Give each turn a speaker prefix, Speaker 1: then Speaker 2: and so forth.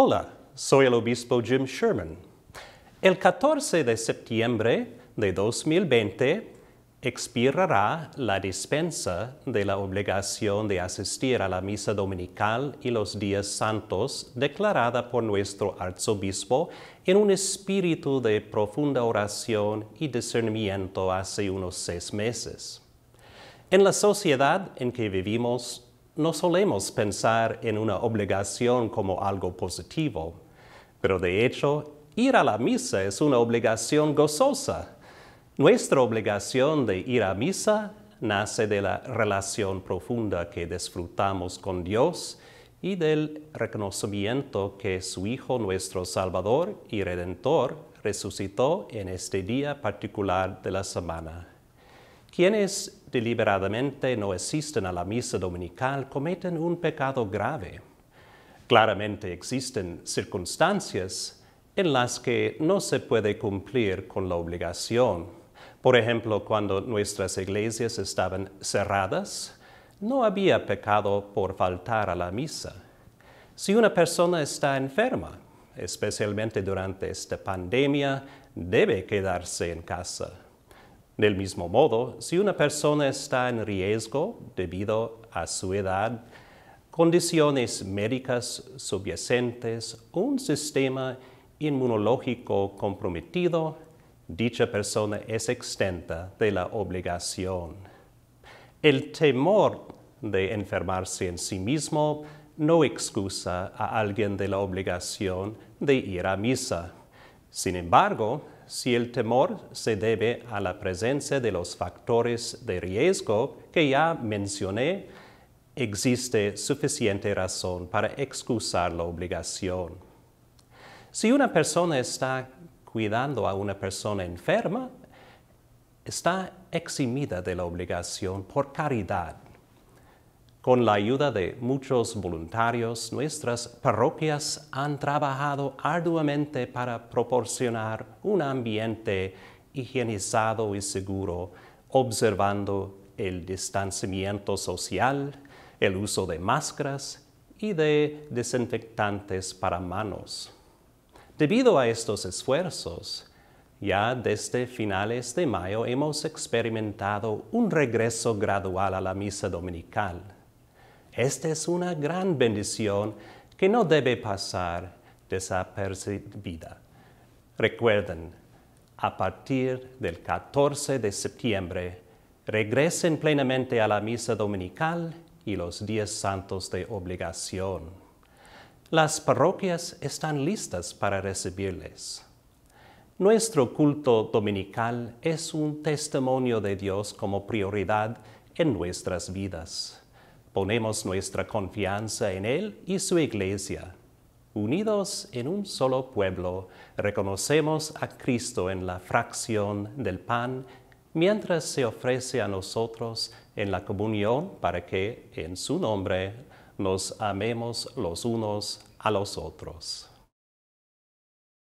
Speaker 1: Hola, soy el obispo Jim Sherman. El 14 de septiembre de 2020 expirará la dispensa de la obligación de asistir a la misa dominical y los días santos declarada por nuestro arzobispo en un espíritu de profunda oración y discernimiento hace unos seis meses. En la sociedad en que vivimos, no solemos pensar en una obligación como algo positivo, pero de hecho, ir a la misa es una obligación gozosa. Nuestra obligación de ir a misa nace de la relación profunda que disfrutamos con Dios y del reconocimiento que su Hijo, nuestro Salvador y Redentor, resucitó en este día particular de la semana. Quienes deliberadamente no asisten a la misa dominical cometen un pecado grave. Claramente existen circunstancias en las que no se puede cumplir con la obligación. Por ejemplo, cuando nuestras iglesias estaban cerradas, no había pecado por faltar a la misa. Si una persona está enferma, especialmente durante esta pandemia, debe quedarse en casa. Del mismo modo, si una persona está en riesgo debido a su edad, condiciones médicas subyacentes o un sistema inmunológico comprometido, dicha persona es extenta de la obligación. El temor de enfermarse en sí mismo no excusa a alguien de la obligación de ir a misa. Sin embargo, si el temor se debe a la presencia de los factores de riesgo que ya mencioné, existe suficiente razón para excusar la obligación. Si una persona está cuidando a una persona enferma, está eximida de la obligación por caridad. Con la ayuda de muchos voluntarios, nuestras parroquias han trabajado arduamente para proporcionar un ambiente higienizado y seguro, observando el distanciamiento social, el uso de máscaras y de desinfectantes para manos. Debido a estos esfuerzos, ya desde finales de mayo hemos experimentado un regreso gradual a la misa dominical esta es una gran bendición que no debe pasar desapercibida. Recuerden, a partir del 14 de septiembre, regresen plenamente a la misa dominical y los días santos de obligación. Las parroquias están listas para recibirles. Nuestro culto dominical es un testimonio de Dios como prioridad en nuestras vidas. Ponemos nuestra confianza en Él y su Iglesia. Unidos en un solo pueblo, reconocemos a Cristo en la fracción del pan mientras se ofrece a nosotros en la comunión para que, en su nombre, nos amemos los unos a los otros.